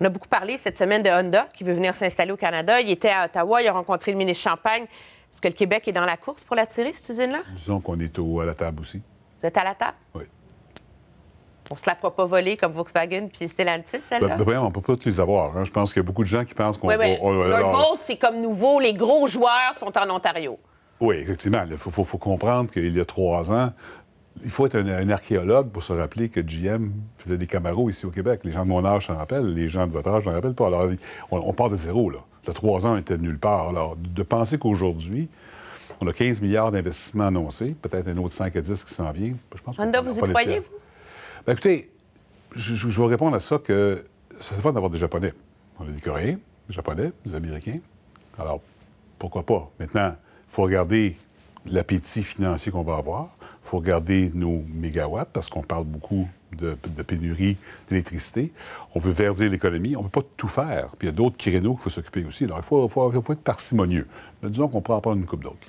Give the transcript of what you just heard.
On a beaucoup parlé cette semaine de Honda qui veut venir s'installer au Canada. Il était à Ottawa, il a rencontré le ministre Champagne. Est-ce que le Québec est dans la course pour l'attirer, cette usine-là? Disons qu'on est au, à la table aussi. Vous êtes à la table? Oui. On ne se la fera pas voler comme Volkswagen puis Stellantis, celle-là? Ben, on peut pas tous les avoir. Hein. Je pense qu'il y a beaucoup de gens qui pensent qu'on... Oui, oui. c'est comme nouveau. Les gros joueurs sont en Ontario. Oui, effectivement. Il faut comprendre qu'il y a trois ans, il faut être un, archéologue pour se rappeler que GM faisait des Camaros ici au Québec. Les gens de mon âge s'en rappellent, les gens de votre âge s'en rappellent pas. Alors, on, part de zéro, là. trois ans, était de nulle part. Alors, de penser qu'aujourd'hui, on a 15 milliards d'investissements annoncés, peut-être un autre 5 à 10 qui s'en vient. Je pense Honda, vous y croyez, vous? Ben, écoutez, je, je, vais répondre à ça que c'est fun d'avoir des Japonais. On a des Coréens, des Japonais, des Américains. Alors, pourquoi pas? Maintenant, il faut regarder l'appétit financier qu'on va avoir. Il faut regarder nos mégawatts parce qu'on parle beaucoup de, pénurie d'électricité. On veut verdir l'économie. On ne peut pas tout faire. Puis il y a d'autres créneaux qu'il faut s'occuper aussi. Alors, il faut, être parcimonieux. Mais disons qu'on prend prendre une coupe d'autres.